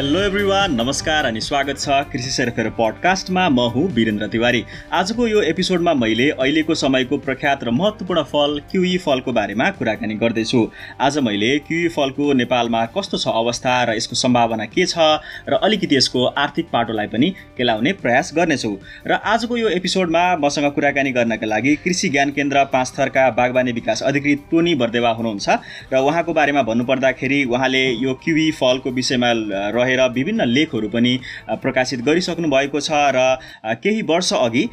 hello everyone नमस्कार अनि स्वागत छ कृषि सेरफेर पडकास्टमा म हुँ वीरेन्द्र तिवारी आजको यो एपिसोडमा मैले अहिलेको समयको प्रख्यात र महत्त्वपूर्ण फल क्युई फलको बारेमा कुराकानी गर्दैछु आज मैले क्युई फलको नेपालमा कस्तो छ अवस्था र यसको सम्भावना के छ र अलिकति यसको आर्थिक पाटोलाई पनि केलाउने प्रयास गर्नेछु र आजको यो एपिसोडमा मसँग कुराकानी गर्नका लागि कृषि ज्ञान केन्द्र पाँच थरका बागवानी विकास अधिकृत टोनी बरदेवा हुनुहुन्छ र उहाँको बारेमा भन्नुपर्दाखेरि उहाँले यो क्युई फलको विषयमा रहे रहेर विभिन्न लेखहरू पनि प्रकाशित गरिसक्नु भएको छ र केही वर्ष अघि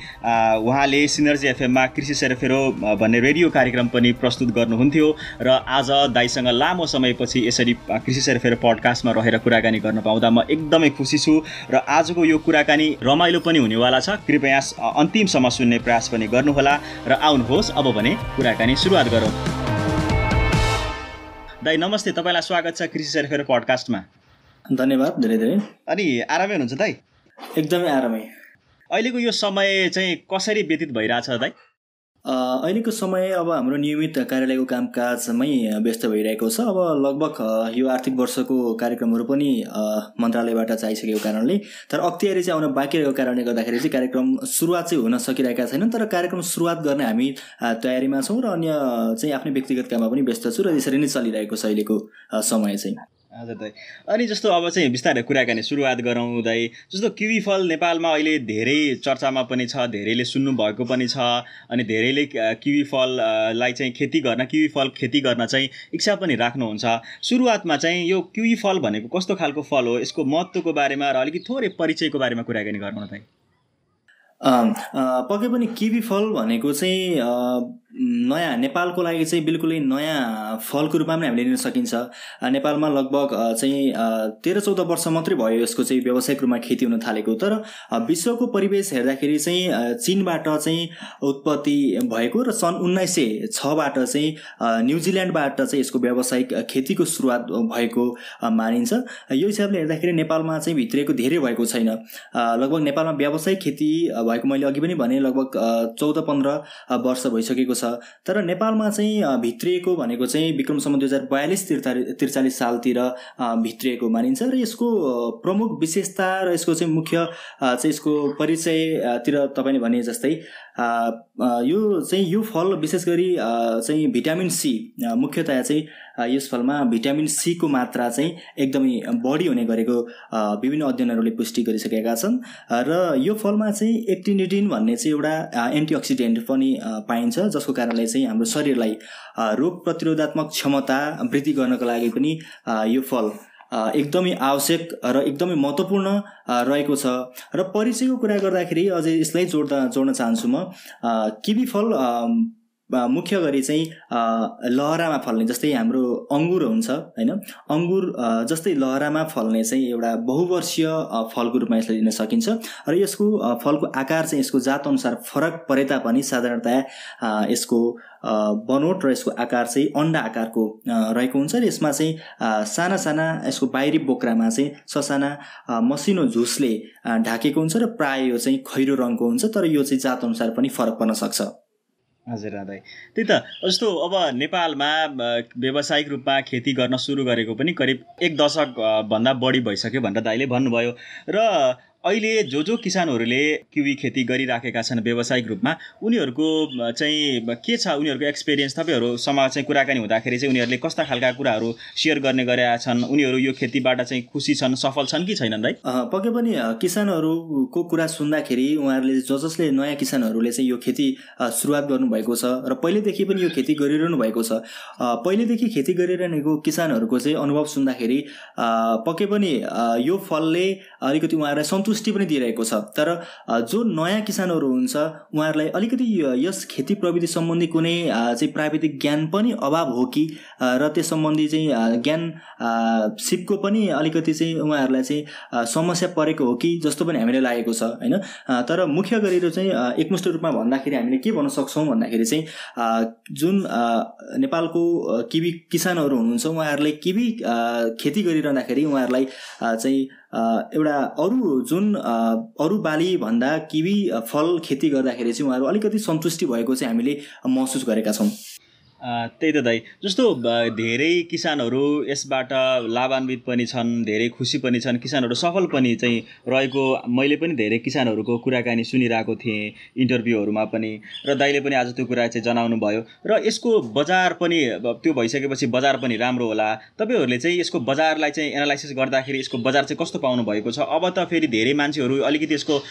उहाँले सिनर्जी एफएममा कृषि सेरफेरो भन्ने रेडियो कार्यक्रम पनि प्रस्तुत गर्नुहुन्थ्यो र आज दाईसँग लामो समयपछि यसरी कृषि सेरफेरो पडकास्टमा रहेर कुराकानी गर्न पाउँदा म एकदमै खुसी छु र आजको यो कुराकानी रमाइलो पनि हुनेवाला छ कृपया अन्तिमसम्म सुन्ने प्रयास पनि गर्नुहोला र आउनुहोस् अब भने कुराकानी सुरुवात गरौँ दाई नमस्ते तपाईँलाई स्वागत छ कृषि सेरफेरो पडकास्टमा धन्यवाद धेरै धेरै अनि आरामै हुनुहुन्छ दाइ एकदमै आरामै अहिलेको यो समय चाहिँ कसरी व्यतीत भइरहेछ दाइ अहिलेको समय अब हाम्रो नियमित कार्यालयको कामकाजमै व्यस्त भइरहेको छ अब लगभग यो आर्थिक वर्षको कार्यक्रमहरू पनि मन्त्रालयबाट चाहिसकेको कारणले तर अख्तियारी चाहिँ आउन बाँकी रहेको कारणले गर्दाखेरि चाहिँ कार्यक्रम सुरुवात चाहिँ हुन सकिरहेका छैनन् तर कार्यक्रम सुरुवात गर्ने हामी तयारीमा छौँ र अन्य चाहिँ आफ्नै व्यक्तिगत काममा पनि व्यस्त छु र यसरी नै चलिरहेको छ अहिलेको समय चाहिँ हजुर दाई अनि जस्तो अब चाहिँ बिस्तारै कुराकानी सुरुवात गरौँ दाई जस्तो किवी फल नेपालमा अहिले धेरै चर्चामा पनि छ धेरैले सुन्नुभएको पनि छ अनि धेरैले किवी फललाई चाहिँ खेती गर्न किवी फल खेती गर्न चाहिँ इच्छा पनि राख्नुहुन्छ सुरुवातमा चाहिँ यो किवी फल भनेको कस्तो खालको फल हो यसको महत्त्वको बारेमा र अलिकति थोरै परिचयको बारेमा कुराकानी गरौँ न दाई पक्कै पनि किवी फल भनेको चाहिँ नयाँ नेपालको लागि चाहिँ बिल्कुलै नयाँ फलको रूपमा पनि हामीले लिन सकिन्छ नेपालमा लगभग चाहिँ तेह्र चौध वर्ष मात्रै भयो यसको चाहिँ व्यावसायिक रूपमा खेती हुन थालेको तर विश्वको परिवेश हेर्दाखेरि चाहिँ चिनबाट चाहिँ उत्पत्ति भएको र सन् उन्नाइस सय छबाट चाहिँ न्युजिल्यान्डबाट चाहिँ यसको व्यावसायिक खेतीको सुरुवात भएको मानिन्छ यो हिसाबले हेर्दाखेरि नेपालमा चाहिँ भित्रिएको धेरै भएको छैन लगभग नेपालमा व्यावसायिक खेती भएको मैले अघि पनि भने लगभग चौध पन्ध्र वर्ष भइसकेको छ तर नेपालमा चाहिँ भित्रिएको भनेको चाहिँ विक्रमसम्म दुई हजार बयालिस त्रिचालिस सालतिर भित्रिएको मानिन्छ र यसको प्रमुख विशेषता र यसको चाहिँ मुख्य चाहिँ यसको परिचयतिर तपाईँले भने जस्तै यो चाहिँ यो फल विशेष गरी चाहिँ भिटामिन सी मुख्यतया चाहिँ यस फलमा भिटामिन सीको मात्रा चाहिँ एकदमै बढी हुने गरेको विभिन्न अध्ययनहरूले पुष्टि गरिसकेका छन् र यो फलमा चाहिँ एक्टिनिटिन भन्ने चाहिँ एउटा एन्टिअक्सिडेन्ट पनि पाइन्छ जसको कारणले चाहिँ हाम्रो शरीरलाई रोग प्रतिरोधात्मक क्षमता वृद्धि गर्नको लागि पनि यो फल एकदमै आवश्यक र एकदमै महत्त्वपूर्ण रहेको छ र परिचयको कुरा गर्दाखेरि अझै यसलाई जोड्दा जोड्न चाहन्छु म किवी फल मुख्य गरी चाहिँ लहरामा फल्ने जस्तै हाम्रो अङ्गुर हुन्छ होइन अङ्गुर जस्तै लहरामा फल्ने चाहिँ एउटा बहुवर्षीय फलको रूपमा यसलाई लिन सकिन्छ र यसको फलको आकार चाहिँ यसको जातअनुसार फरक परे तापनि साधारणतया यसको बनोट र यसको आकार चाहिँ अन्डा आकारको रहेको हुन्छ र यसमा चाहिँ साना साना यसको बाहिरी बोक्रामा चाहिँ ससाना मसिनो झुसले ढाकेको हुन्छ र प्रायः यो चाहिँ खैरो रङको हुन्छ तर यो चाहिँ जातअनुसार पनि फरक पर्न सक्छ हजुर दाइ त्यही त जस्तो अब नेपालमा व्यावसायिक रूपमा खेती गर्न सुरु गरेको पनि करिब एक दशकभन्दा बढी भइसक्यो भनेर दाइले भन्नुभयो र अहिले जो जो किसानहरूले किवी खेती गरिराखेका छन् व्यावसायिक रूपमा उनीहरूको चाहिँ के छ उनीहरूको एक्सपिरियन्स तपाईँहरूसँग चाहिँ कुराकानी हुँदाखेरि चाहिँ उनीहरूले कस्ता खालका कुराहरू सेयर गर्ने गरेका छन् उनीहरू यो खेतीबाट चाहिँ खुसी छन् सफल छन् कि छैनन् दाइ पक्कै पनि किसानहरूको कुरा सुन्दाखेरि उहाँहरूले ज जसले नयाँ किसानहरूले चाहिँ यो खेती सुरुवात गर्नुभएको छ र पहिलेदेखि पनि यो खेती गरिरहनु भएको छ पहिलेदेखि खेती गरिरहेको किसानहरूको चाहिँ अनुभव सुन्दाखेरि पक्कै पनि यो फलले अलिकति उहाँहरूलाई सन्तुष्टि पनि दिइरहेको छ तर जो नयाँ किसानहरू हुन्छ उहाँहरूलाई अलिकति यस खेती प्रविधि सम्बन्धी कुनै चाहिँ प्राविधिक ज्ञान पनि अभाव हो कि र त्यस सम्बन्धी चाहिँ ज्ञान सिपको पनि अलिकति चाहिँ उहाँहरूलाई चाहिँ समस्या परेको हो कि जस्तो पनि हामीले लागेको छ होइन तर मुख्य गरेर चाहिँ एकमुष्ट रूपमा भन्दाखेरि हामीले के भन्न सक्छौँ भन्दाखेरि चाहिँ जुन नेपालको किवी किसानहरू हुनुहुन्छ उहाँहरूले किवी खेती गरिरहँदाखेरि उहाँहरूलाई चाहिँ एउटा अरू जुन अरू बाली भन्दा किवी फल खेती गर्दाखेरि चाहिँ उहाँहरू अलिकति सन्तुष्टि भएको चाहिँ हामीले महसुस गरेका छौँ त्यही त दाइ जस्तो धेरै किसानहरू यसबाट लाभान्वित पनि छन् धेरै खुसी पनि छन् किसानहरू सफल पनि चाहिँ रहेको मैले पनि धेरै किसानहरूको कुराकानी सुनिरहेको थिएँ इन्टरभ्यूहरूमा पनि र दाइले पनि आज त्यो कुरा चाहिँ जनाउनु भयो र यसको बजार पनि त्यो भइसकेपछि बजार पनि राम्रो होला तपाईँहरूले चाहिँ यसको बजारलाई चाहिँ एनालाइसिस गर्दाखेरि यसको बजार चाहिँ कस्तो पाउनु भएको छ अब त फेरि धेरै मान्छेहरू अलिकति यसको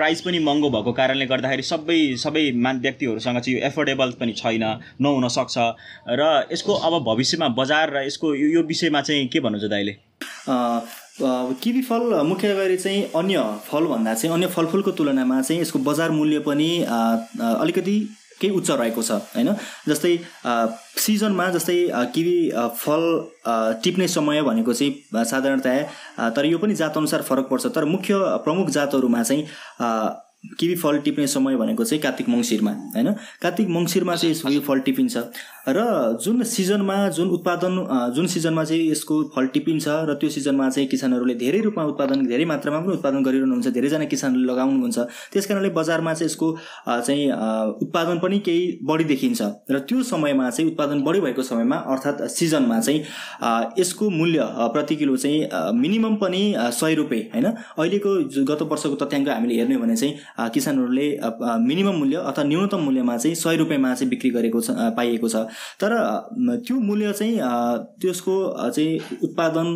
प्राइस पनि महँगो भएको कारणले गर्दाखेरि सबै सबै मान व्यक्तिहरूसँग चाहिँ यो एफोर्डेबल पनि छैन हुनसक्छ र यसको अब भविष्यमा बजार र यसको यो विषयमा चाहिँ के भन्नुहुन्छ दाइले किवी फल मुख्य गरी चाहिँ अन्य फलभन्दा चाहिँ अन्य फलफुलको तुलनामा चाहिँ यसको बजार मूल्य पनि अलिकति केही उच्च रहेको छ होइन जस्तै सिजनमा जस्तै किवी फल टिप्ने समय भनेको चाहिँ साधारणतया तर यो पनि जातअनुसार फरक पर्छ तर मुख्य प्रमुख जातहरूमा चाहिँ किवी फल टिप्ने समय भनेको चाहिँ कार्तिक मङ्सिरमा होइन कार्तिक मङ्सिरमा चाहिँ किवी फल टिपिन्छ र जुन सिजनमा जुन उत्पादन जुन सिजनमा चाहिँ यसको फल टिपिन्छ र त्यो सिजनमा चाहिँ किसानहरूले धेरै रूपमा उत्पादन धेरै मात्रामा पनि उत्पादन गरिरहनुहुन्छ धेरैजना किसानहरूले लगाउनुहुन्छ त्यस कारणले बजारमा चाहिँ यसको चाहिँ उत्पादन पनि केही बढी देखिन्छ र त्यो समयमा चाहिँ उत्पादन बढी भएको समयमा अर्थात् सिजनमा चाहिँ यसको मूल्य प्रति किलो चाहिँ मिनिमम पनि सय रुपियाँ होइन अहिलेको गत वर्षको तथ्याङ्क हामीले हेर्ने भने चाहिँ किसानहरूले मिनिमम मूल्य अथवा न्यूनतम मूल्यमा चाहिँ सय रुपियाँमा चाहिँ बिक्री गरेको छ पाइएको छ तर त्यो मूल्य चाहिँ त्यसको चाहिँ उत्पादन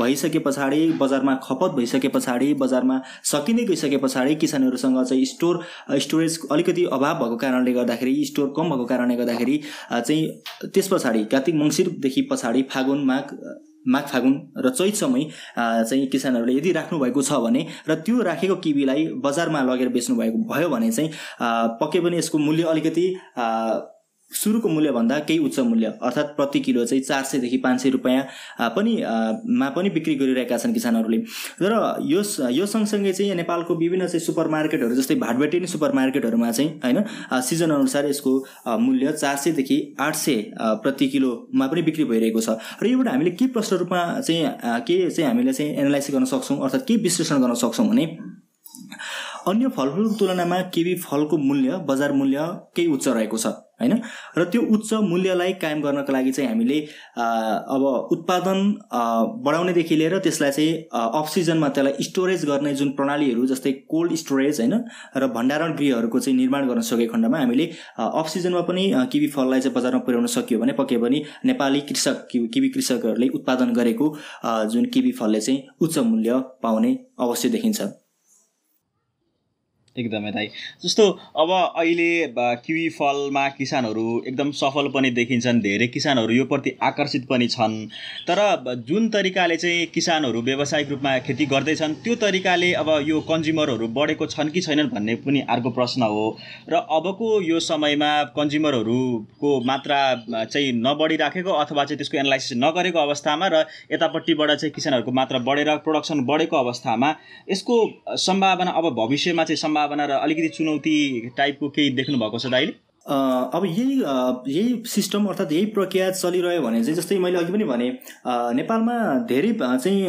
भइसके पछाडि बजारमा खपत भइसके पछाडि बजारमा सकिँदै गइसके पछाडि किसानहरूसँग चाहिँ स्टोर स्टोरेज अलिकति अभाव भएको कारणले गर्दाखेरि स्टोर कम भएको कारणले गर्दाखेरि चाहिँ त्यस पछाडि कार्तिक मङ्सिरदेखि पछाडि फागुन माघ माघ फागुन र चैत समय चाहिँ किसानहरूले यदि राख्नुभएको छ भने र त्यो राखेको किबीलाई बजारमा लगेर बेच्नु भएको भयो भने चाहिँ पक्कै पनि यसको मूल्य अलिकति सुरुको मूल्यभन्दा केही उच्च मूल्य अर्थात् प्रति किलो चाहिँ चार सयदेखि पाँच सय रुपियाँ पनि मा पनि बिक्री गरिरहेका छन् किसानहरूले र यो यो सँगसँगै चाहिँ नेपालको विभिन्न चाहिँ सुपर मार्केटहरू जस्तै भाटभेटिन सुपर मार्केटहरूमा चाहिँ होइन सिजन अनुसार यसको मूल्य चार सयदेखि आठ सय प्रति किलोमा पनि बिक्री भइरहेको छ र योबाट हामीले के प्रश्न रूपमा चाहिँ के चाहिँ हामीले चाहिँ एनालाइसिस गर्न सक्छौँ अर्थात् के विश्लेषण गर्न सक्छौँ भने अन्य फलफुलको तुलनामा केवी फलको मूल्य बजार मूल्य केही उच्च रहेको छ होइन र त्यो उच्च मूल्यलाई कायम गर्नको लागि चाहिँ हामीले अब उत्पादन बढाउनेदेखि लिएर त्यसलाई चाहिँ अफ त्यसलाई स्टोरेज गर्ने जुन प्रणालीहरू जस्तै कोल्ड स्टोरेज होइन र भण्डारण गृहहरूको चाहिँ निर्माण गर्न सकेको खण्डमा हामीले अफ पनि किवी फललाई चाहिँ बजारमा पुर्याउन सकियो भने पक्कै पनि नेपाली कृषक किवी कृषकहरूले उत्पादन गरेको जुन किवी फलले चाहिँ उच्च मूल्य पाउने अवश्य देखिन्छ एकदमै दाइ जस्तो अब अहिले किवी फलमा किसानहरू एकदम सफल पनि देखिन्छन् धेरै किसानहरू यो प्रति आकर्षित पनि छन् तर जुन तरिकाले चाहिँ किसानहरू व्यावसायिक रूपमा खेती गर्दैछन् त्यो तरिकाले अब यो कन्ज्युमरहरू बढेको छन् कि छैनन् भन्ने पनि अर्को प्रश्न हो र अबको यो समयमा कन्ज्युमरहरूको मात्रा चाहिँ नबढिराखेको अथवा चाहिँ त्यसको एनालाइसिस नगरेको अवस्थामा र यतापट्टिबाट चाहिँ किसानहरूको मात्रा बढेर प्रोडक्सन बढेको अवस्थामा यसको सम्भावना अब भविष्यमा चाहिँ सम्भावना सम्भावना र अलिकति चुनौती टाइपको केही देख्नु भएको छ दाइले अब यही यही सिस्टम अर्थात् यही प्रक्रिया चलिरह्यो भने चाहिँ जस्तै मैले अघि पनि भने नेपालमा धेरै चाहिँ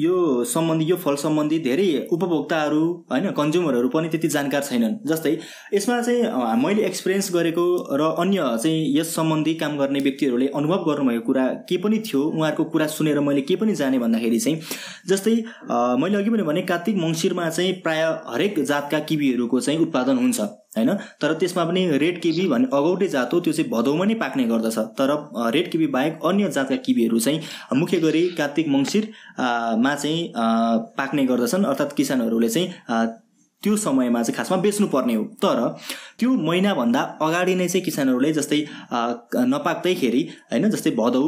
यो सम्बन्धी यो फल सम्बन्धी धेरै उपभोक्ताहरू होइन कन्ज्युमरहरू पनि त्यति जानकार छैनन् जस्तै यसमा चाहिँ मैले एक्सपिरियन्स गरेको र अन्य चाहिँ यस सम्बन्धी काम गर्ने व्यक्तिहरूले अनुभव गर्नुभएको कुरा के पनि थियो उहाँहरूको कुरा सुनेर मैले के पनि जाने भन्दाखेरि चाहिँ जस्तै मैले अघि पनि भने कार्तिक मङ्सिरमा चाहिँ प्रायः हरेक जातका किबीहरूको चाहिँ उत्पादन हुन्छ होइन तर त्यसमा पनि रेड किबी भन्ने अगौटे जात हो त्यो चाहिँ भदौमा नै पाक्ने गर्दछ तर रेड किबी बाहेक अन्य जातका किबीहरू चाहिँ मुख्य गरी कार्तिक मङ्सिरमा चाहिँ पाक्ने गर्दछन् अर्थात् किसानहरूले चाहिँ त्यो समयमा चाहिँ खासमा बेच्नुपर्ने हो तर त्यो महिनाभन्दा अगाडि नै चाहिँ किसानहरूले जस्तै नपाक्दैखेरि होइन जस्तै भदौ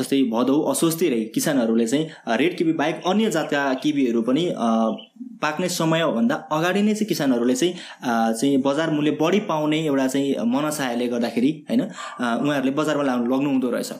जस्तै भदौ असोजतिरै किसानहरूले चाहिँ रेड किबी बाहेक अन्य जातका किबीहरू पनि पाक्ने समयभन्दा अगाडि नै चाहिँ किसानहरूले चाहिँ चाहिँ बजार मूल्य बढी पाउने एउटा चाहिँ मनसायले गर्दाखेरि होइन उहाँहरूले बजारमा लानु लग्नु हुँदो रहेछ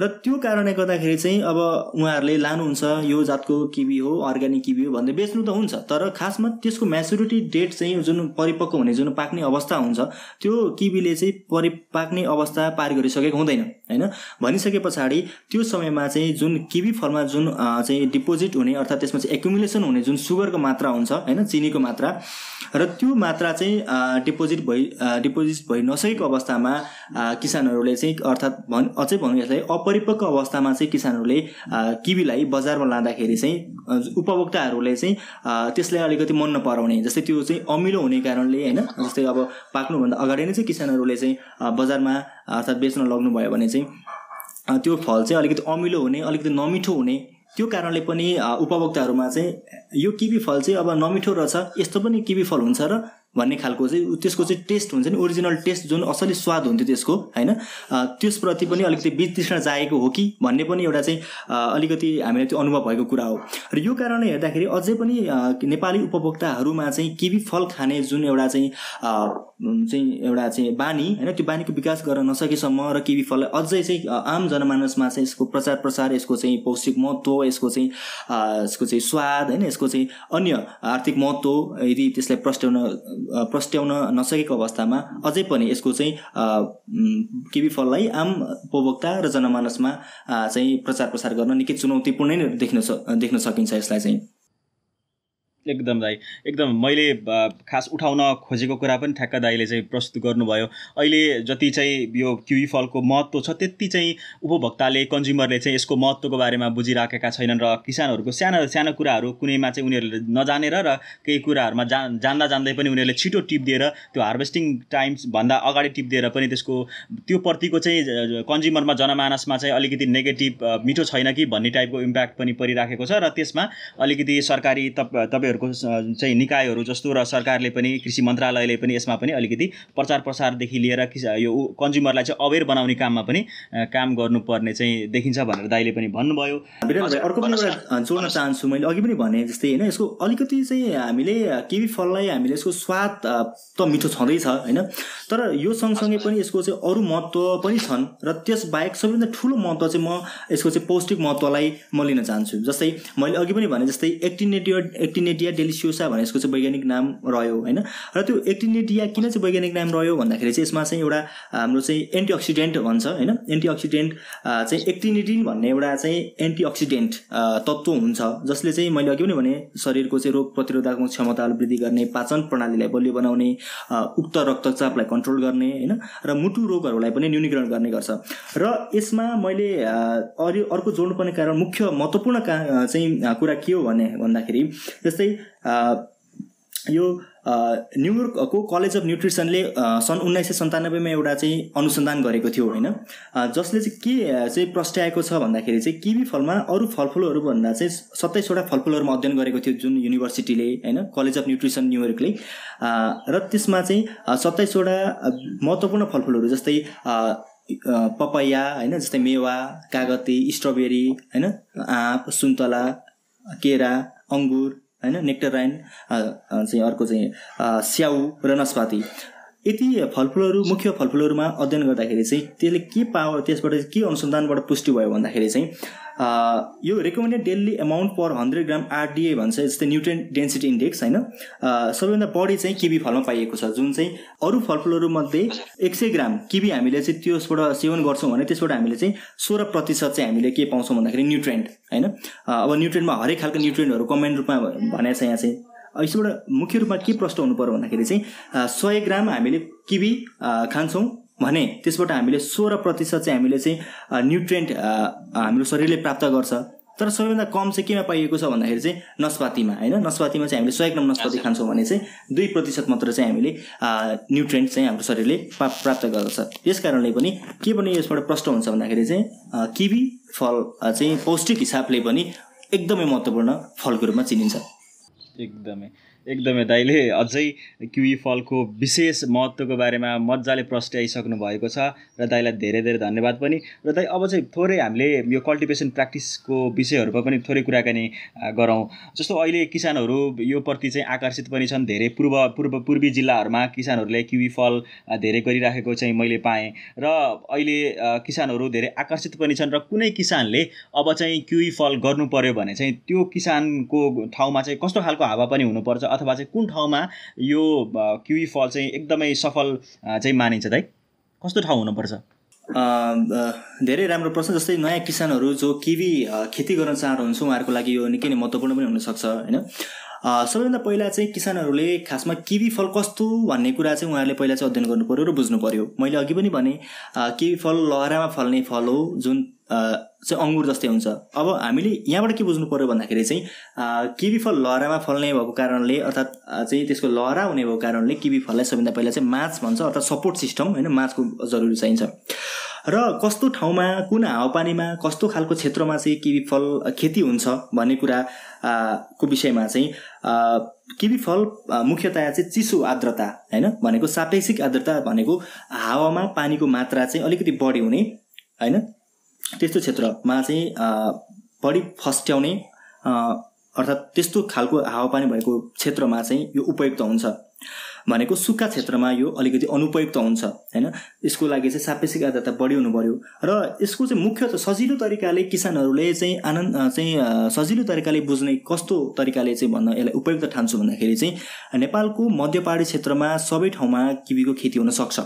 र त्यो कारणले गर्दाखेरि चाहिँ अब उहाँहरूले लानुहुन्छ यो जातको किबी हो अर्ग्यानिक किबी हो भन्दै बेच्नु त हुन्छ तर खासमा त्यसको म्याच्युरिटी डेट चाहिँ जुन परिपक्व हुने जुन पाक्ने अवस्था हुन्छ त्यो किबीले चाहिँ परिपाक्ने अवस्था पार गरिसकेको हुँदैन होइन भनिसके पछाडि त्यो समयमा चाहिँ जुन किबी फलमा जुन चाहिँ डिपोजिट हुने अर्थात् त्यसमा चाहिँ एक्युमुलेसन हुने जुन सुगरको मात्रा हुन्छ होइन चिनीको मात्रा र त्यो मात्रा चाहिँ डिपोजिट भइ डिपोजिट भइ नसकेको अवस्थामा किसानहरूले चाहिँ अर्थात् भन् अझै भनौँ यसलाई अपरिपक्व अवस्थामा चाहिँ किसानहरूले किबीलाई बजारमा लाँदाखेरि चाहिँ उपभोक्ताहरूले चाहिँ त्यसलाई अलिकति मन नपराउने जस्तै त्यो चाहिँ अमिलो हुने कारणले होइन जस्तै अब पाक्नुभन्दा अगाडि नै चाहिँ किसानहरूले चाहिँ बजारमा अर्थात् बेच्न लग्नुभयो भने चाहिँ त्यो फल चाहिँ अलिकति अमिलो हुने अलिकति नमिठो हुने त्यो कारणले पनि उपभोक्ताहरूमा चाहिँ यो किवी फल चाहिँ अब नमिठो रहेछ यस्तो पनि किवी फल हुन्छ र भन्ने खालको चाहिँ त्यसको चाहिँ टेस्ट हुन्छ नि ओरिजिनल टेस्ट जुन असली स्वाद हुन्थ्यो त्यसको होइन त्यसप्रति पनि अलिकति वितृष्ण जागेको हो कि भन्ने पनि एउटा चाहिँ अलिकति हामीलाई त्यो अनुभव भएको कुरा हो र यो कारणले हेर्दाखेरि अझै पनि नेपाली उपभोक्ताहरूमा चाहिँ केवी फल खाने जुन एउटा चाहिँ चाहिँ एउटा चाहिँ बानी होइन त्यो बानीको विकास गर्न नसकेसम्म र केवी फललाई अझै चाहिँ आम जनमानसमा चाहिँ यसको प्रचार प्रसार यसको चाहिँ पौष्टिक महत्त्व यसको चाहिँ यसको चाहिँ स्वाद होइन यसको चाहिँ अन्य आर्थिक महत्त्व यदि त्यसलाई प्रस्ट्याउन प्रस्ट्याउन नसकेको अवस्थामा अझै पनि यसको चाहिँ केबी फललाई आम उपभोक्ता र जनमानसमा चाहिँ प्रचार प्रसार गर्न निकै चुनौतीपूर्ण नै देख्न देख्न सकिन्छ यसलाई चाहिँ एकदम दाई एकदम मैले खास उठाउन खोजेको कुरा पनि ठ्याक्क दाईले चाहिँ प्रस्तुत गर्नुभयो अहिले जति चाहिँ यो क्युई फलको महत्त्व छ त्यति चाहिँ उपभोक्ताले कन्ज्युमरले चाहिँ यसको महत्त्वको बारेमा बुझिराखेका छैनन् र किसानहरूको सानो सानो कुराहरू कुनैमा चाहिँ उनीहरूले नजानेर र केही कुराहरूमा जा जान्दा जान्दै पनि उनीहरूले छिटो टिप दिएर त्यो हार्भेस्टिङ टाइम्सभन्दा अगाडि टिप दिएर पनि त्यसको त्यो प्रतिको चाहिँ कन्ज्युमरमा जनमानसमा चाहिँ अलिकति नेगेटिभ मिठो छैन कि भन्ने टाइपको इम्प्याक्ट पनि परिराखेको छ र त्यसमा अलिकति सरकारी तपाईँ तपाईँहरूको चाहिँ निकायहरू जस्तो र सरकारले पनि कृषि मन्त्रालयले पनि यसमा पनि अलिकति प्रचार प्रसारदेखि लिएर यो कन्ज्युमरलाई चाहिँ अवेर बनाउने काममा पनि काम गर्नुपर्ने चाहिँ देखिन्छ भनेर दाइले पनि भन्नुभयो अर्को पनि एउटा जोड्न चाहन्छु मैले अघि पनि भने जस्तै होइन यसको अलिकति चाहिँ हामीले केही फललाई हामीले यसको स्वाद त मिठो छँदैछ होइन तर यो सँगसँगै पनि यसको चाहिँ अरू महत्त्व पनि छन् र त्यस बाहेक सबैभन्दा ठुलो महत्त्व चाहिँ म यसको चाहिँ पौष्टिक महत्त्वलाई म लिन चाहन्छु जस्तै मैले अघि पनि भने जस्तै एक्टिनेटेड एक्टिनेट एक्टिनेटिया डेलिसियोसा भनेर यसको चाहिँ वैज्ञानिक नाम रह्यो होइन र त्यो एक्टिनेटिया किन चाहिँ वैज्ञानिक नाम रह्यो भन्दाखेरि चाहिँ यसमा चाहिँ एउटा हाम्रो चाहिँ एन्टिअक्सिडेन्ट भन्छ होइन एन्टिअक्सिडेन्ट चाहिँ एक्टिनेटिन भन्ने एउटा चाहिँ एन्टिअक्सिडेन्ट तत्त्व हुन्छ जसले चाहिँ मैले अघि पनि भने शरीरको चाहिँ रोग प्रतिरोधक क्षमताहरू वृद्धि गर्ने पाचन प्रणालीलाई बलियो बनाउने उक्त रक्तचापलाई कन्ट्रोल गर्ने होइन र मुटु रोगहरूलाई पनि न्यूनीकरण गर्ने गर्छ र यसमा मैले अरू अर्को जोड्नुपर्ने कारण मुख्य महत्त्वपूर्ण का चाहिँ कुरा के हो भने भन्दाखेरि जस्तै यो न्युयोर्कको कलेज अफ न्युट्रिसनले सन् उन्नाइस सय सन्तानब्बेमा एउटा चाहिँ अनुसन्धान गरेको थियो होइन जसले चाहिँ के चाहिँ प्रस्ट्याएको छ भन्दाखेरि चाहिँ किवी फलमा अरू फलफुलहरूभन्दा चाहिँ सत्ताइसवटा फलफुलहरूमा अध्ययन गरेको थियो जुन युनिभर्सिटीले होइन कलेज अफ न्युट्रिसन न्युयोर्कले र त्यसमा चाहिँ सत्ताइसवटा महत्त्वपूर्ण फलफुलहरू जस्तै पपैया होइन जस्तै मेवा कागती स्ट्रबेरी होइन आँप सुन्तला केरा अङ्गुर होइन नेक्टराइन चाहिँ अर्को चाहिँ स्याउ र नस्पाती यति फलफुलहरू मुख्य फलफुलहरूमा अध्ययन गर्दाखेरि चाहिँ त्यसले के पावर त्यसबाट के अनुसन्धानबाट पुष्टि भयो भन्दाखेरि चाहिँ यो recommended daily amount per hundred gram RDA भन्छ जस्तै न्युट्रेन डेन्सिटी इन्डेक्स होइन सबैभन्दा बढी चाहिँ किबी फलमा पाइएको छ जुन चाहिँ अरू फलफुलहरूमध्ये एक सय ग्राम किबी हामीले चाहिँ त्यसबाट सेवन गर्छौँ भने त्यसबाट हामीले चाहिँ सोह्र प्रतिशत चाहिँ हामीले के पाउँछौँ भन्दाखेरि न्युट्रेन्ट होइन अब न्युट्रेन्टमा हरेक खालको न्युट्रेन्टहरू कमेन्ट रूपमा भनेको छ यहाँ चाहिँ यसबाट मुख्य रूपमा के प्रश्न हुनु पर्यो भन्दाखेरि चाहिँ सय ग्राम हामीले किवी खान्छौँ भने त्यसबाट हामीले सोह्र प्रतिशत चाहिँ हामीले चाहिँ न्युट्रेन्ट हाम्रो शरीरले प्राप्त गर्छ तर सबैभन्दा कम चाहिँ केमा पाइएको छ भन्दाखेरि चाहिँ नस्पातीमा होइन नस्पातीमा चाहिँ हामीले सय ग्राम नस्पाती खान्छौँ भने चाहिँ दुई प्रतिशत मात्र चाहिँ हामीले न्युट्रेन्ट चाहिँ हाम्रो शरीरले प्राप्त गर्दछ यस कारणले पनि के पनि यसबाट प्रश्न हुन्छ भन्दाखेरि चाहिँ किवी फल चाहिँ पौष्टिक हिसाबले पनि एकदमै महत्त्वपूर्ण फलको रूपमा चिनिन्छ एकदम एकदमै दाइले अझै क्युई फलको विशेष महत्त्वको बारेमा मजाले प्रस्ट्याइसक्नु भएको छ र दाइलाई धेरै धेरै धन्यवाद पनि र दाइ अब चाहिँ थोरै हामीले यो कल्टिभेसन प्र्याक्टिसको विषयहरूमा पनि थोरै कुराकानी गरौँ जस्तो अहिले किसानहरू प्रति चाहिँ आकर्षित पनि छन् धेरै पूर्व पूर्व पूर्वी जिल्लाहरूमा किसानहरूले क्युई फल धेरै गरिराखेको चाहिँ मैले पाएँ र अहिले किसानहरू धेरै आकर्षित पनि छन् र कुनै किसानले अब चाहिँ क्युई फल गर्नु पर्यो भने चाहिँ त्यो किसानको ठाउँमा चाहिँ कस्तो खालको हावा पनि हुनुपर्छ अथवा चाहिँ कुन ठाउँमा यो क्युई फल चाहिँ एकदमै सफल चाहिँ मानिन्छ दाइ कस्तो ठाउँ हुनुपर्छ धेरै राम्रो प्रश्न जस्तै नयाँ किसानहरू जो किवी खेती गर्न चाहनुहुन्छ उहाँहरूको लागि यो निकै नै महत्त्वपूर्ण पनि हुनसक्छ होइन सबैभन्दा पहिला चाहिँ किसानहरूले खासमा किवी फल कस्तो भन्ने कुरा चाहिँ उहाँहरूले पहिला चाहिँ अध्ययन गर्नु पऱ्यो र बुझ्नु पऱ्यो मैले अघि पनि भने किवी फल लहरामा फल्ने फल हो जुन चाहिँ अङ्गुर जस्तै हुन्छ अब हामीले यहाँबाट के बुझ्नु पऱ्यो भन्दाखेरि चाहिँ किवी फल लहरामा फल्ने भएको कारणले अर्थात् चाहिँ त्यसको लहरा हुने भएको कारणले किवी फललाई सबैभन्दा पहिला चाहिँ माछ भन्छ अर्थात् सपोर्ट सिस्टम होइन माछको जरुरी चाहिन्छ र कस्तो ठाउँमा कुन हावापानीमा कस्तो खालको क्षेत्रमा चाहिँ किवी फल खेती हुन्छ भन्ने कुरा को विषयमा चाहिँ किवी फल मुख्यतया चाहिँ चिसो आर्द्रता होइन भनेको सापेक्षिक आर्द्रता भनेको हावामा पानीको मात्रा चाहिँ अलिकति बढी हुने होइन त्यस्तो क्षेत्रमा चाहिँ बढी फस्ट्याउने अर्थात् त्यस्तो खालको हावापानी भएको क्षेत्रमा चाहिँ यो उपयुक्त हुन्छ भनेको सुक्खा क्षेत्रमा यो अलिकति अनुपयुक्त हुन्छ होइन यसको लागि चाहिँ सापेक्षिक आधारता बढी हुनु पऱ्यो र यसको चाहिँ मुख्य त सजिलो तरिकाले किसानहरूले चाहिँ आनन्द चाहिँ सजिलो तरिकाले बुझ्ने कस्तो तरिकाले चाहिँ भन्न यसलाई उपयुक्त ठान्छु भन्दाखेरि चाहिँ नेपालको मध्यपाडी क्षेत्रमा सबै ठाउँमा किबीको खेती हुन सक्छ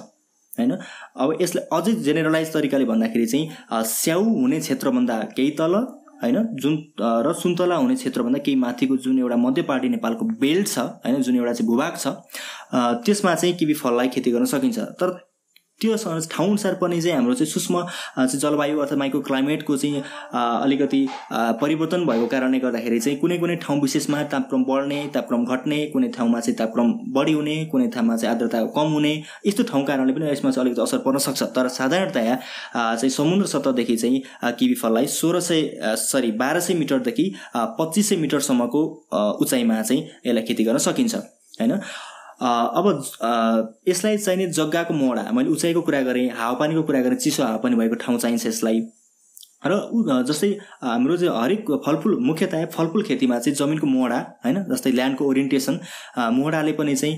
होइन अब यसलाई अझै जेनरलाइज तरिकाले भन्दाखेरि चाहिँ स्याउ हुने क्षेत्रभन्दा केही तल होइन जुन र सुन्तला हुने क्षेत्रभन्दा केही माथिको जुन एउटा मध्यपाटी नेपालको बेल्ट छ होइन जुन एउटा चाहिँ भूभाग छ त्यसमा चाहिँ किवी फललाई खेती गर्न सकिन्छ तर त्यो ठाउँ ठाउँअनुसार पनि चाहिँ हाम्रो चाहिँ सूक्ष्म चाहिँ जलवायु अथवा माइक्रो क्लाइमेटको चाहिँ अलिकति परिवर्तन भएको कारणले गर्दाखेरि चाहिँ कुनै कुनै ठाउँ विशेषमा तापक्रम बढ्ने तापक्रम घट्ने कुनै ठाउँमा चाहिँ तापक्रम बढी हुने कुनै ठाउँमा चाहिँ आर्द्रता कम हुने यस्तो ठाउँ कारणले पनि यसमा चाहिँ अलिकति असर पर्न सक्छ तर साधारणतया चाहिँ समुद्र सतहदेखि चाहिँ किवी फललाई सोह्र सय सरी बाह्र सय मिटरदेखि पच्चिस सय मिटरसम्मको उचाइमा चाहिँ यसलाई खेती गर्न सकिन्छ होइन अब यसलाई चाहिने जग्गाको मोडा मैले उचाइको कुरा गरेँ हावापानीको कुरा गरेँ चिसो हावापानी भएको ठाउँ चाहिन्छ यसलाई र जस्तै हाम्रो चाहिँ हरेक फलफुल मुख्यतया फलफुल खेतीमा चाहिँ जमिनको मोडा होइन जस्तै ल्यान्डको ओरिएन्टेसन मोडाले पनि चाहिँ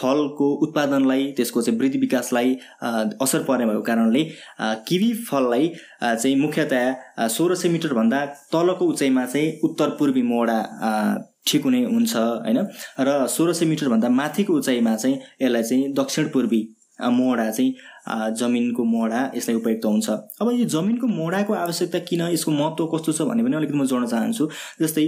फलको उत्पादनलाई त्यसको चाहिँ वृद्धि विकासलाई असर पर्ने भएको कारणले किवी फललाई चाहिँ मुख्यतया सोह्र सय मिटरभन्दा तलको उचाइमा चाहिँ उत्तर पूर्वी मोडा ठिक हुने हुन्छ होइन र सोह्र सय मिटरभन्दा माथिको उचाइमा चाहिँ यसलाई चाहिँ दक्षिण पूर्वी मोडा चाहिँ जमिनको मोडा यसलाई उपयुक्त हुन्छ अब यो जमिनको मोडाको आवश्यकता किन यसको महत्त्व कस्तो छ भन्ने पनि अलिकति म जोड्न चाहन्छु जस्तै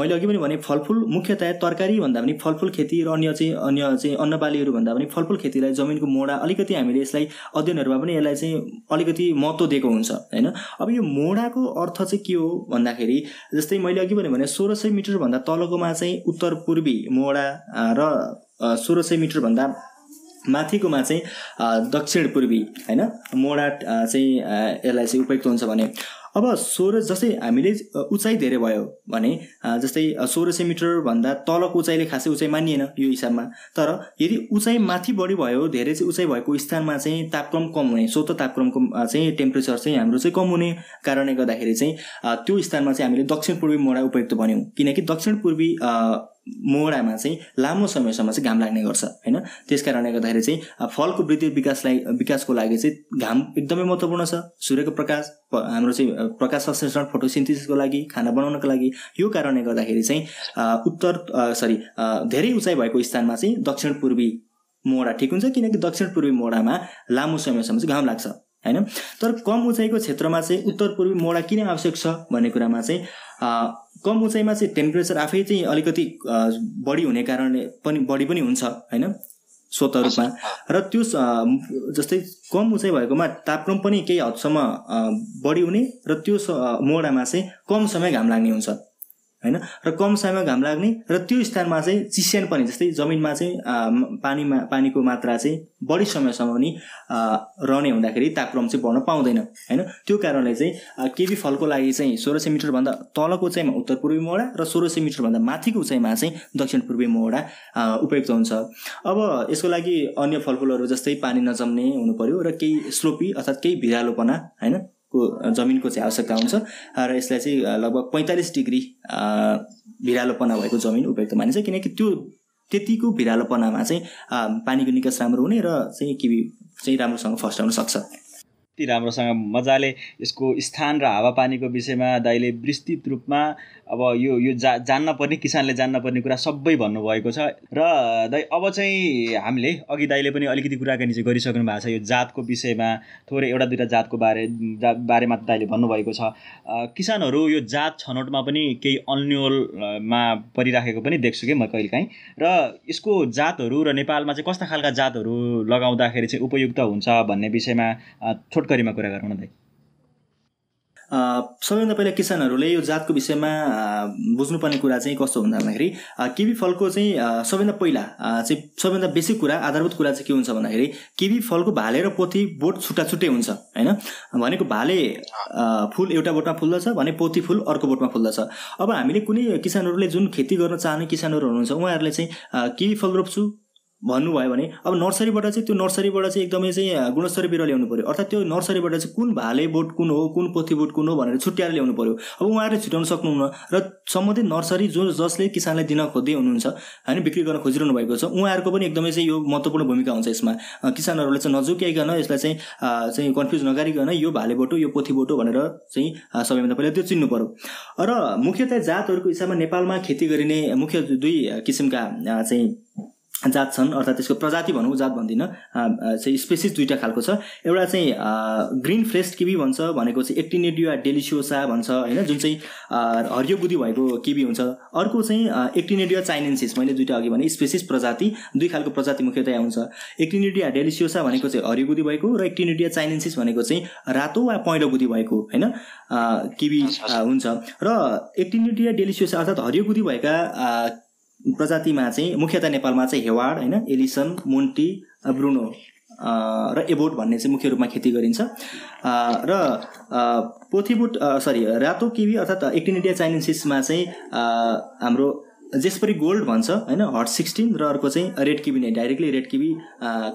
मैले अघि पनि भने फलफुल मुख्यतया तरकारी भन्दा पनि फलफुल खेती र अन्य चाहिँ अन्य चाहिँ अन्नबालीहरू भन्दा पनि फलफुल खेतीलाई जमिनको मोडा अलिकति हामीले यसलाई अध्ययनहरूमा पनि यसलाई चाहिँ अलिकति महत्त्व दिएको हुन्छ होइन अब यो मोडाको अर्थ चाहिँ के हो भन्दाखेरि जस्तै मैले अघि पनि भने सोह्र सय मिटरभन्दा तलकोमा चाहिँ उत्तर पूर्वी मोडा र सोह्र सय मिटरभन्दा माथिकोमा चाहिँ दक्षिण पूर्वी होइन मोडा चाहिँ यसलाई चाहिँ उपयुक्त हुन्छ भने अब सोह्र जस्तै हामीले उचाइ धेरै भयो भने जस्तै सोह्र सय मिटरभन्दा तलको उचाइले खासै उचाइ मानिएन यो हिसाबमा तर यदि उचाइ माथि बढी भयो धेरै चाहिँ उचाइ भएको स्थानमा चाहिँ तापक्रम कम हुने स्वत तापक्रमको चाहिँ टेम्परेचर चाहिँ हाम्रो चाहिँ कम हुने कारणले गर्दाखेरि चाहिँ त्यो स्थानमा चाहिँ हामीले दक्षिण पूर्वी मोडा उपयुक्त भन्यौँ किनकि दक्षिण पूर्वी मोडामा चाहिँ लामो समयसम्म चाहिँ घाम लाग्ने गर्छ होइन त्यस कारणले गर्दाखेरि चाहिँ फलको वृद्धि विकासलाई विकासको लागि चाहिँ घाम एकदमै महत्त्वपूर्ण छ सूर्यको प्रकाश हाम्रो चाहिँ प्रकाश संश्लेषण फोटोसिन्थेसिसको लागि खाना बनाउनको लागि यो कारणले गर्दाखेरि चाहिँ उत्तर सरी धेरै उचाइ भएको स्थानमा चाहिँ दक्षिण पूर्वी मोडा ठिक हुन्छ किनकि दक्षिण पूर्वी मोडामा लामो समयसम्म चाहिँ घाम लाग्छ होइन तर कम उचाइको क्षेत्रमा चाहिँ उत्तर पूर्वी मोडा किन आवश्यक छ भन्ने कुरामा चाहिँ कम उचाइमा चाहिँ टेम्परेचर आफै चाहिँ अलिकति बढी हुने कारणले पनि बढी पनि हुन्छ होइन स्वत रूपमा र त्यो जस्तै कम उचाइ भएकोमा तापक्रम पनि केही हदसम्म बढी हुने र त्यो मोडामा चाहिँ कम समय घाम लाग्ने हुन्छ होइन र कम समयमा घाम लाग्ने र त्यो स्थानमा चाहिँ चिस्यान पनि जस्तै जमिनमा चाहिँ पानीमा पानीको मात्रा चाहिँ बढी समयसम्म नि रहने हुँदाखेरि तापक्रम चाहिँ बढ्न पाउँदैन होइन त्यो कारणले चाहिँ केबी फलको लागि चाहिँ सोह्र सय मिटरभन्दा तलको चाहिँ उत्तर पूर्वी मोहडा र सोह्र सय मिटरभन्दा माथिको उचाइमा चाहिँ दक्षिण पूर्वी मोहडा उपयुक्त हुन्छ अब यसको लागि अन्य फलफुलहरू जस्तै पानी नजम्ने हुनु र केही स्लोपी अर्थात् केही भिरालोपना होइन को जमिनको चाहिँ आवश्यकता हुन्छ र यसलाई चाहिँ लगभग पैँतालिस डिग्री भिरालोपना भएको जमिन उपयुक्त मानिन्छ किनकि त्यो त्यतिको भिरालोपनामा चाहिँ पानीको निकास राम्रो हुने र चाहिँ किबी चाहिँ राम्रोसँग फस्टाउन सक्छ यति राम्रोसँग मजाले यसको स्थान र हावापानीको विषयमा दाइले विस्तृत रूपमा अब यो यो जा पर्ने किसानले जान्न पर्ने कुरा सबै भन्नुभएको छ र दाइ अब चाहिँ हामीले अघि दाइले पनि अलिकति कुराकानी चाहिँ गरिसक्नु भएको छ यो जातको विषयमा थोरै एउटा दुइटा जातको बारे जा बारेमा दाइले भन्नुभएको छ किसानहरू यो जात छनौटमा पनि केही अन्यलमा परिराखेको पनि देख्छु कि म कहिलेकाहीँ र यसको जातहरू र नेपालमा चाहिँ कस्ता खालका जातहरू लगाउँदाखेरि चाहिँ उपयुक्त हुन्छ भन्ने विषयमा छोटो छोटकरीमा कुरा गरौँ न दाइ सबैभन्दा पहिला किसानहरूले यो जातको विषयमा बुझ्नुपर्ने कुरा चाहिँ कस्तो हुन्छ भन्दाखेरि केवी फलको चाहिँ सबैभन्दा पहिला चाहिँ सबैभन्दा बेसी कुरा आधारभूत कुरा चाहिँ के हुन्छ भन्दाखेरि केवी फलको भाले र पोथी बोट छुट्टा छुट्टै हुन्छ होइन भनेको भाले फुल एउटा बोटमा फुल्दछ भने पोथी फुल अर्को बोटमा फुल्दछ अब हामीले कुनै किसानहरूले जुन खेती गर्न चाहने किसानहरू हुनुहुन्छ उहाँहरूले चाहिँ केवी फल रोप्छु भन्नुभयो भने अब नर्सरीबाट चाहिँ त्यो नर्सरीबाट चाहिँ एकदमै चाहिँ गुणस्तर बिरुवा ल्याउनु पऱ्यो अर्थात् त्यो नर्सरीबाट चाहिँ कुन भाले बोट कुन हो कुन पोथी बोट कुन हो भनेर छुट्याएर ल्याउनु पऱ्यो अब उहाँहरूले छुट्याउन सक्नुहुन्न र सम्बन्धित नर्सरी जो जसले किसानलाई दिन खोज्दै हुनुहुन्छ होइन बिक्री गर्न खोजिरहनु भएको छ उहाँहरूको पनि एकदमै चाहिँ यो महत्त्वपूर्ण भूमिका हुन्छ यसमा किसानहरूले चाहिँ नजुक्याइकन यसलाई चाहिँ चाहिँ कन्फ्युज नगरिकन यो भाले बोटो यो पोथी बोटो भनेर चाहिँ सबैभन्दा पहिला त्यो चिन्नु पऱ्यो र मुख्यतया जातहरूको हिसाबमा नेपालमा खेती गरिने मुख्य दुई किसिमका चाहिँ जात छन् अर्थात् त्यसको प्रजाति भनौँ जात भन्दिनँ चाहिँ स्पेसिस दुईवटा खालको छ एउटा चाहिँ ग्रिन फ्रेस्ट किबी भन्छ भनेको चाहिँ एक्टिनेडिया डेलिसियोसा भन्छ होइन जुन चाहिँ हरियो गुदी भएको किबी हुन्छ अर्को चाहिँ एक्टिनेडिया चाइनेन्सिस मैले दुइटा अघि भने स्पेसिस प्रजाति दुई खालको प्रजाति मुख्यतया हुन्छ एक्टिनेडिया डेलिसियोसा भनेको चाहिँ हरियो गुदी भएको र एक्टिनेडिया चाइनेन्सिस भनेको चाहिँ रातो वा पहेँलो गुदी भएको होइन किबी हुन्छ र एक्टिनेडिया डेलिसियोसा अर्थात् हरियो गुदी भएका प्रजातिमा चाहिँ मुख्यतः नेपालमा चाहिँ हेवाड होइन एलिसन मोन्टी ब्रुनो र एबोट भन्ने चाहिँ मुख्य रूपमा खेती गरिन्छ र पोथीबुट सरी रातो किवी अर्थात् एक्टिनिडिया चाइनेसिसमा चाहिँ हाम्रो जेसपरी गोल्ड भन्छ होइन हट सिक्सटिन र अर्को चाहिँ रेड किवी नै डाइरेक्टली रेड किवी